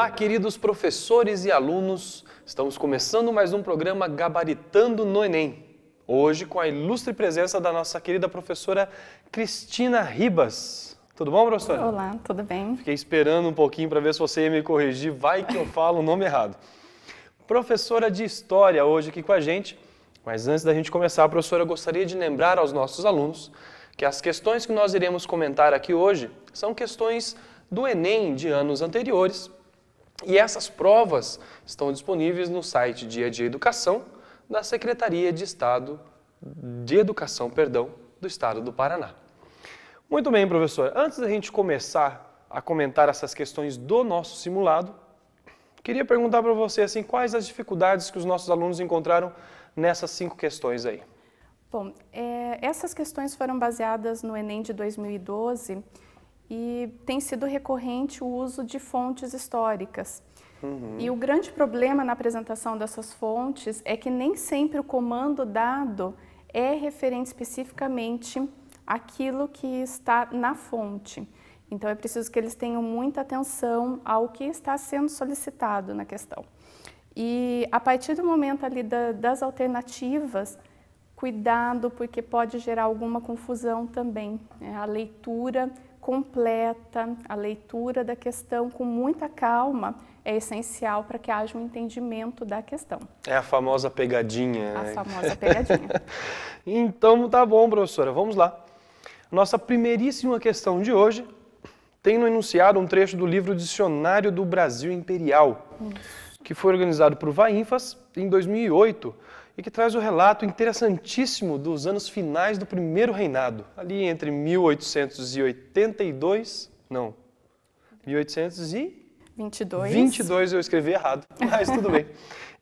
Olá, queridos professores e alunos. Estamos começando mais um programa Gabaritando no Enem. Hoje com a ilustre presença da nossa querida professora Cristina Ribas. Tudo bom, professora? Olá, tudo bem? Fiquei esperando um pouquinho para ver se você ia me corrigir, vai que eu falo o nome errado. Professora de História hoje aqui com a gente. Mas antes da gente começar, professora, eu gostaria de lembrar aos nossos alunos que as questões que nós iremos comentar aqui hoje são questões do Enem de anos anteriores e essas provas estão disponíveis no site Dia de Educação da Secretaria de Estado de Educação, perdão, do Estado do Paraná. Muito bem, professor. Antes da gente começar a comentar essas questões do nosso simulado, queria perguntar para você assim, quais as dificuldades que os nossos alunos encontraram nessas cinco questões aí. Bom, é, essas questões foram baseadas no Enem de 2012 e tem sido recorrente o uso de fontes históricas. Uhum. E o grande problema na apresentação dessas fontes é que nem sempre o comando dado é referente especificamente àquilo que está na fonte. Então é preciso que eles tenham muita atenção ao que está sendo solicitado na questão. E a partir do momento ali da, das alternativas, cuidado porque pode gerar alguma confusão também. Né? A leitura completa, a leitura da questão com muita calma é essencial para que haja um entendimento da questão. É a famosa pegadinha. A né? famosa pegadinha. então tá bom, professora, vamos lá. Nossa primeiríssima questão de hoje tem no enunciado um trecho do livro Dicionário do Brasil Imperial. Hum que foi organizado por Vainfas em 2008 e que traz o relato interessantíssimo dos anos finais do primeiro reinado, ali entre 1882, não, 1800 e 22. 22 eu escrevi errado, mas tudo bem.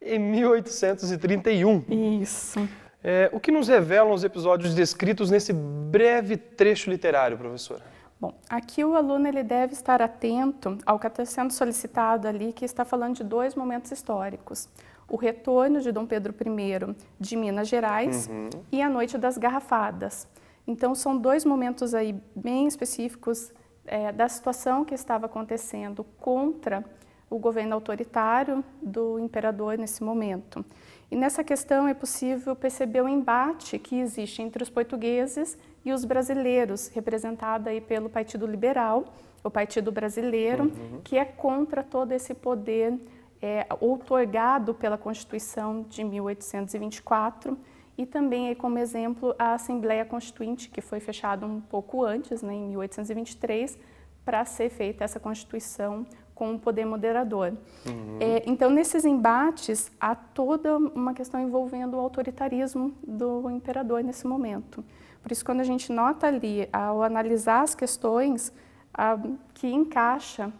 Em 1831. Isso. É, o que nos revelam os episódios descritos nesse breve trecho literário, professora? Bom, aqui o aluno ele deve estar atento ao que está sendo solicitado ali, que está falando de dois momentos históricos. O retorno de Dom Pedro I de Minas Gerais uhum. e a Noite das Garrafadas. Então, são dois momentos aí bem específicos é, da situação que estava acontecendo contra o governo autoritário do imperador nesse momento. E nessa questão é possível perceber o embate que existe entre os portugueses e os brasileiros, representado aí pelo Partido Liberal, o Partido Brasileiro, uhum. que é contra todo esse poder é, outorgado pela Constituição de 1824 e também aí como exemplo a Assembleia Constituinte, que foi fechada um pouco antes, né, em 1823, para ser feita essa Constituição com o poder moderador. Uhum. É, então, nesses embates, há toda uma questão envolvendo o autoritarismo do imperador nesse momento. Por isso, quando a gente nota ali, ao analisar as questões a, que encaixa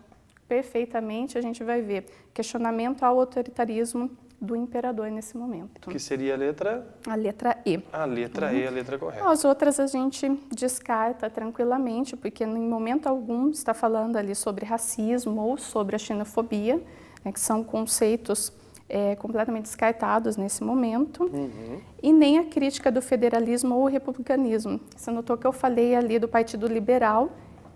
perfeitamente, a gente vai ver questionamento ao autoritarismo do imperador nesse momento. Que seria a letra? A letra E. A letra E, a letra correta. As outras a gente descarta tranquilamente, porque em momento algum está falando ali sobre racismo ou sobre a xenofobia, né, que são conceitos é, completamente descartados nesse momento, uhum. e nem a crítica do federalismo ou republicanismo. Você notou que eu falei ali do Partido Liberal,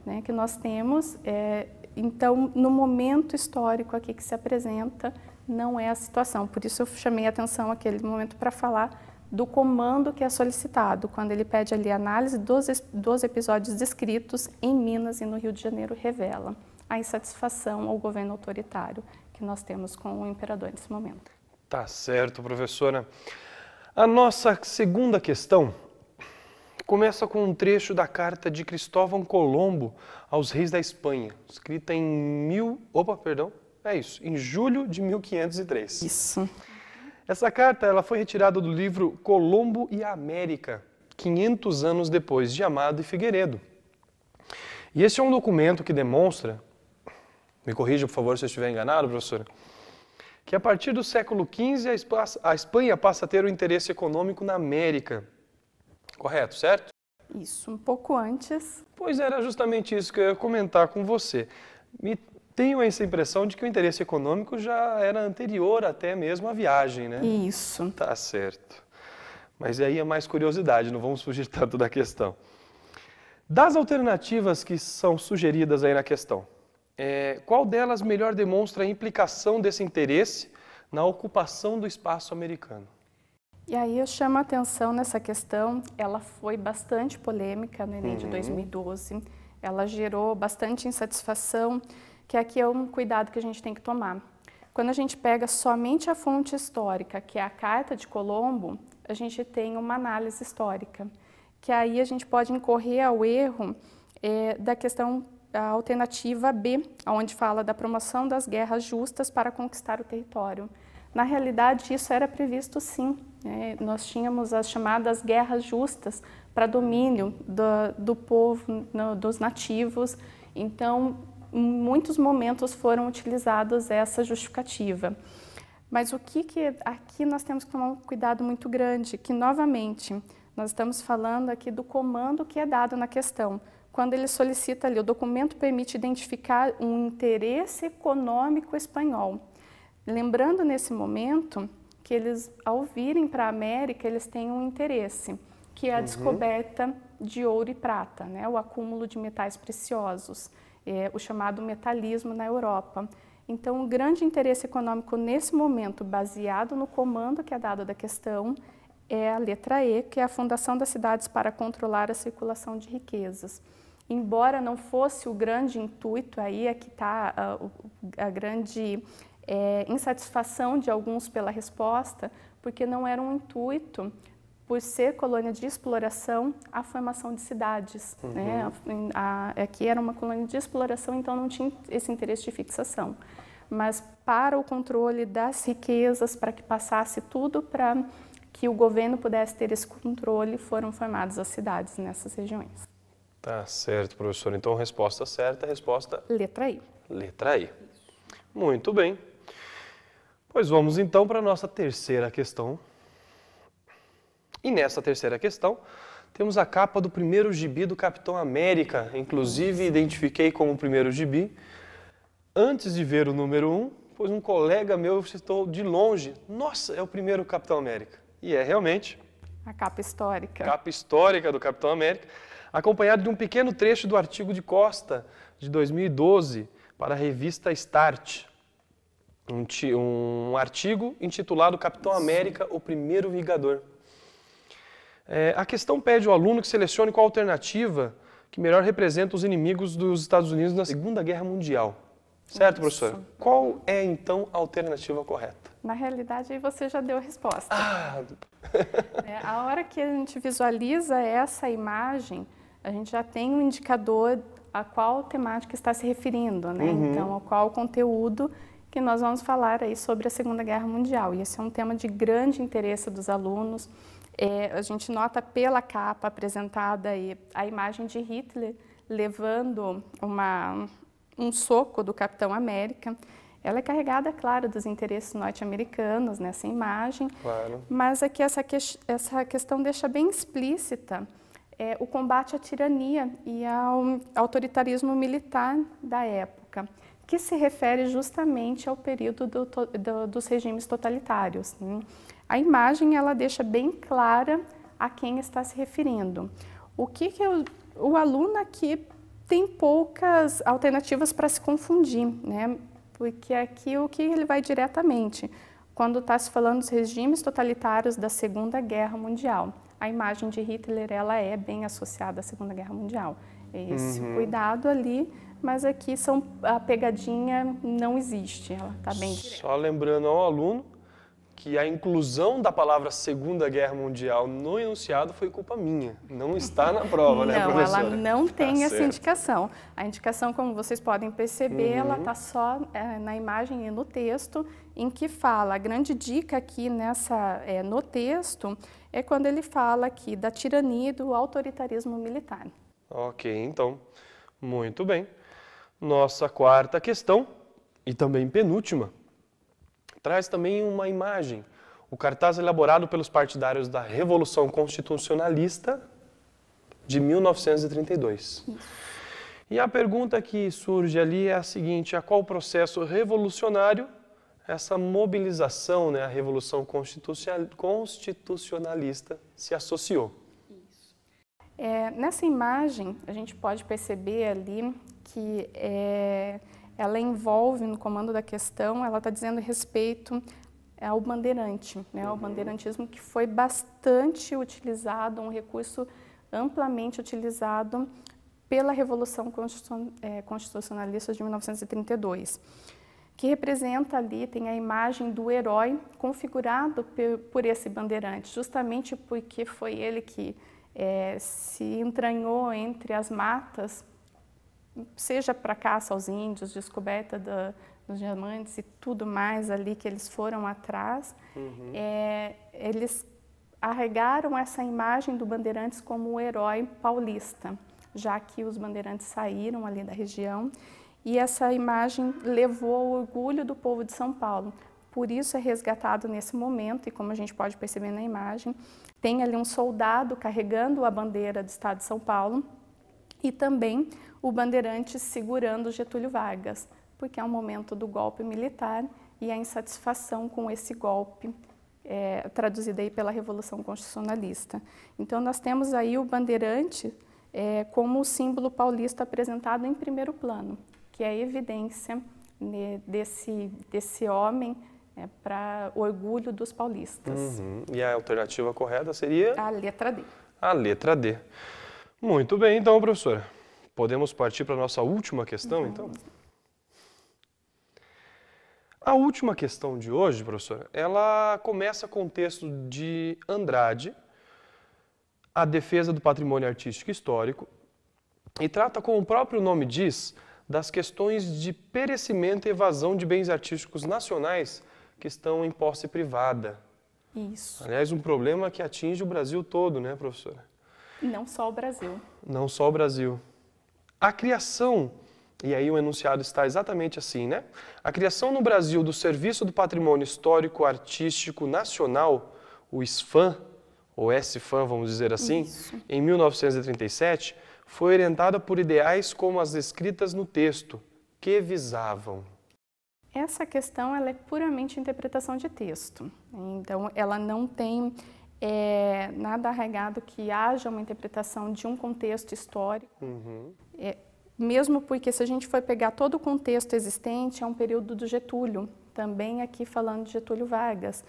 né, que nós temos, é, então, no momento histórico aqui que se apresenta, não é a situação. Por isso eu chamei a atenção aquele momento para falar do comando que é solicitado, quando ele pede ali análise dos, dos episódios descritos em Minas e no Rio de Janeiro, revela a insatisfação ao governo autoritário que nós temos com o imperador nesse momento. Tá certo, professora. A nossa segunda questão começa com um trecho da carta de Cristóvão Colombo aos reis da Espanha, escrita em mil, opa, perdão, é isso, em julho de 1503. Isso. Essa carta ela foi retirada do livro Colombo e a América, 500 anos depois de Amado e Figueiredo. E esse é um documento que demonstra, me corrija por favor se eu estiver enganado, professora, que a partir do século XV a Espanha passa a ter o um interesse econômico na América. Correto, certo? Isso, um pouco antes. Pois era justamente isso que eu ia comentar com você. Me tenho essa impressão de que o interesse econômico já era anterior até mesmo à viagem, né? Isso. Tá certo. Mas aí é mais curiosidade, não vamos fugir tanto da questão. Das alternativas que são sugeridas aí na questão, é, qual delas melhor demonstra a implicação desse interesse na ocupação do espaço americano? E aí eu chamo a atenção nessa questão, ela foi bastante polêmica no Enem uhum. de 2012, ela gerou bastante insatisfação que aqui é um cuidado que a gente tem que tomar. Quando a gente pega somente a fonte histórica, que é a Carta de Colombo, a gente tem uma análise histórica, que aí a gente pode incorrer ao erro é, da questão a alternativa B, onde fala da promoção das guerras justas para conquistar o território. Na realidade, isso era previsto sim. Né? Nós tínhamos as chamadas guerras justas para domínio do, do povo, no, dos nativos. Então, em muitos momentos foram utilizados essa justificativa. Mas o que, que aqui nós temos que tomar um cuidado muito grande, que novamente nós estamos falando aqui do comando que é dado na questão. Quando ele solicita ali, o documento permite identificar um interesse econômico espanhol. Lembrando nesse momento que eles, ao virem para a América, eles têm um interesse, que é a uhum. descoberta de ouro e prata, né? o acúmulo de metais preciosos é, o chamado metalismo na Europa. Então, o um grande interesse econômico nesse momento, baseado no comando que é dado da questão, é a letra E, que é a fundação das cidades para controlar a circulação de riquezas. Embora não fosse o grande intuito, aí é que está a, a, grande é, insatisfação de alguns pela resposta, porque não era um intuito por ser colônia de exploração, a formação de cidades. Uhum. Né? A, a, aqui é era uma colônia de exploração, então não tinha esse interesse de fixação. Mas para o controle das riquezas, para que passasse tudo para que o governo pudesse ter esse controle, foram formadas as cidades nessas regiões. Tá certo, professor. Então, resposta certa, é resposta... Letra I. Letra I. Muito bem. Pois vamos então para a nossa terceira questão e nessa terceira questão, temos a capa do primeiro gibi do Capitão América. Inclusive, identifiquei como o primeiro gibi. Antes de ver o número 1, um, pois um colega meu citou de longe, nossa, é o primeiro Capitão América. E é realmente... A capa histórica. Capa histórica do Capitão América, acompanhado de um pequeno trecho do artigo de Costa, de 2012, para a revista Start. Um, um artigo intitulado Capitão América, o primeiro Vingador. É, a questão pede ao aluno que selecione qual alternativa que melhor representa os inimigos dos Estados Unidos na Segunda Guerra Mundial. Certo, Isso. professor? Qual é então a alternativa correta? Na realidade, você já deu a resposta. Ah. é, a hora que a gente visualiza essa imagem, a gente já tem um indicador a qual temática está se referindo, né? Uhum. Então, a qual conteúdo que nós vamos falar aí sobre a Segunda Guerra Mundial. E esse é um tema de grande interesse dos alunos. É, a gente nota pela capa apresentada aí a imagem de Hitler levando uma, um soco do Capitão América. Ela é carregada, claro, dos interesses norte-americanos nessa imagem, claro. mas aqui é essa, que, essa questão deixa bem explícita é, o combate à tirania e ao autoritarismo militar da época, que se refere justamente ao período do, do, dos regimes totalitários. Né? A imagem ela deixa bem clara a quem está se referindo. O que, que o aluno aqui tem poucas alternativas para se confundir, né? Porque aqui o que ele vai diretamente? Quando está se falando dos regimes totalitários da Segunda Guerra Mundial, a imagem de Hitler ela é bem associada à Segunda Guerra Mundial. É esse uhum. cuidado ali, mas aqui são a pegadinha não existe, ela está bem. Direta. Só lembrando ao aluno que a inclusão da palavra Segunda Guerra Mundial no enunciado foi culpa minha. Não está na prova, né, professora? Não, ela tá não tem tá essa certo. indicação. A indicação, como vocês podem perceber, uhum. ela está só é, na imagem e no texto, em que fala. A grande dica aqui nessa, é, no texto é quando ele fala aqui da tirania e do autoritarismo militar. Ok, então. Muito bem. Nossa quarta questão, e também penúltima, Traz também uma imagem, o cartaz elaborado pelos partidários da Revolução Constitucionalista de 1932. E a pergunta que surge ali é a seguinte: a qual processo revolucionário essa mobilização, né, a revolução constitucionalista se associou? É, nessa imagem, a gente pode perceber ali que é, ela envolve no comando da questão, ela está dizendo respeito ao bandeirante, né, ao uhum. bandeirantismo que foi bastante utilizado, um recurso amplamente utilizado pela Revolução é, Constitucionalista de 1932, que representa ali, tem a imagem do herói configurado por esse bandeirante, justamente porque foi ele que é, se entranhou entre as matas seja para caça aos índios, descoberta da, dos diamantes e tudo mais ali que eles foram atrás, uhum. é, eles arregaram essa imagem do Bandeirantes como o herói paulista, já que os Bandeirantes saíram ali da região e essa imagem levou o orgulho do povo de São Paulo. Por isso é resgatado nesse momento, e como a gente pode perceber na imagem, tem ali um soldado carregando a bandeira do estado de São Paulo, e também o bandeirante segurando Getúlio Vargas, porque é o momento do golpe militar e a insatisfação com esse golpe é, traduzida aí pela Revolução Constitucionalista. Então nós temos aí o bandeirante é, como o símbolo paulista apresentado em primeiro plano, que é a evidência né, desse, desse homem é, para orgulho dos paulistas. Uhum. E a alternativa correta seria? A letra D. A letra D. Muito bem, então, professora. Podemos partir para a nossa última questão, então? A última questão de hoje, professora, ela começa com o texto de Andrade, A Defesa do Patrimônio Artístico Histórico, e trata, como o próprio nome diz, das questões de perecimento e evasão de bens artísticos nacionais que estão em posse privada. Isso. Aliás, um problema que atinge o Brasil todo, né, professora? Não só o Brasil. Não só o Brasil. A criação, e aí o enunciado está exatamente assim, né? A criação no Brasil do Serviço do Patrimônio Histórico Artístico Nacional, o SFAM, ou SFAM, vamos dizer assim, Isso. em 1937, foi orientada por ideais como as descritas no texto, que visavam. Essa questão ela é puramente interpretação de texto. Então, ela não tem é nada arraigado que haja uma interpretação de um contexto histórico. Uhum. É, mesmo porque se a gente for pegar todo o contexto existente, é um período do Getúlio, também aqui falando de Getúlio Vargas.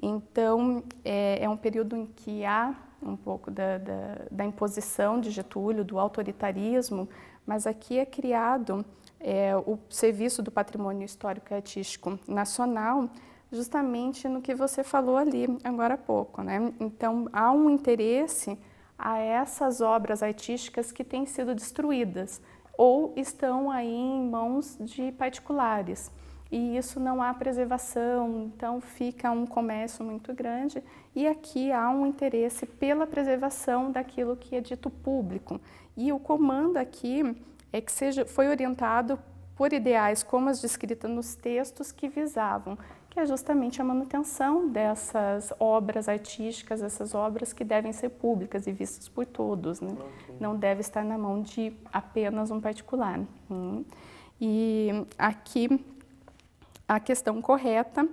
Então, é, é um período em que há um pouco da, da, da, imposição de Getúlio, do autoritarismo, mas aqui é criado é, o Serviço do Patrimônio Histórico e Artístico Nacional, justamente no que você falou ali agora há pouco, né? Então há um interesse a essas obras artísticas que têm sido destruídas ou estão aí em mãos de particulares. E isso não há preservação, então fica um comércio muito grande e aqui há um interesse pela preservação daquilo que é dito público. E o comando aqui é que seja foi orientado por ideais como as descritas nos textos que visavam que é justamente a manutenção dessas obras artísticas, essas obras que devem ser públicas e vistas por todos, né? não deve estar na mão de apenas um particular. Hum. E aqui a questão correta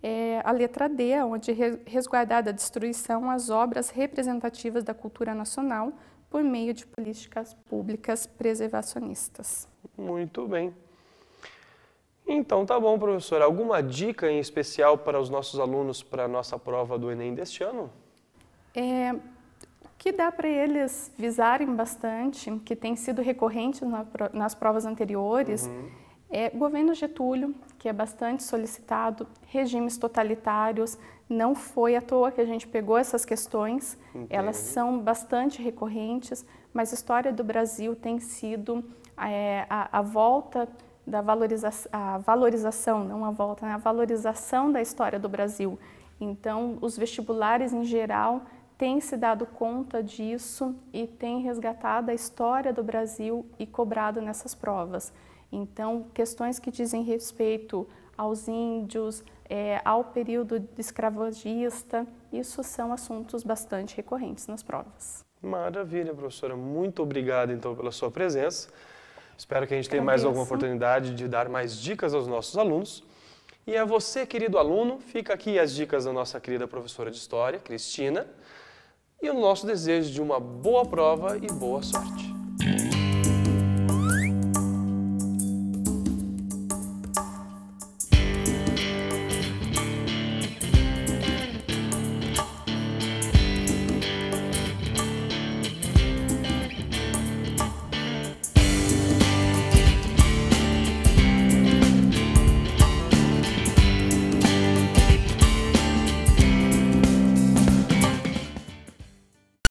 é a letra D, onde resguardada a destruição as obras representativas da cultura nacional por meio de políticas públicas preservacionistas. Muito bem. Então tá bom, professor. Alguma dica em especial para os nossos alunos para a nossa prova do Enem deste ano? É, o que dá para eles visarem bastante, que tem sido recorrente na, nas provas anteriores, uhum. é governo Getúlio, que é bastante solicitado, regimes totalitários. Não foi à toa que a gente pegou essas questões, elas são bastante recorrentes, mas a história do Brasil tem sido é, a, a volta da valoriza a valorização, não a volta, né? a valorização da história do Brasil. Então, os vestibulares em geral têm se dado conta disso e têm resgatado a história do Brasil e cobrado nessas provas. Então, questões que dizem respeito aos índios, é, ao período escravagista, isso são assuntos bastante recorrentes nas provas. Maravilha, professora. Muito obrigado, então, pela sua presença. Espero que a gente tenha mais alguma oportunidade de dar mais dicas aos nossos alunos. E a é você, querido aluno, fica aqui as dicas da nossa querida professora de História, Cristina, e o nosso desejo de uma boa prova e boa sorte.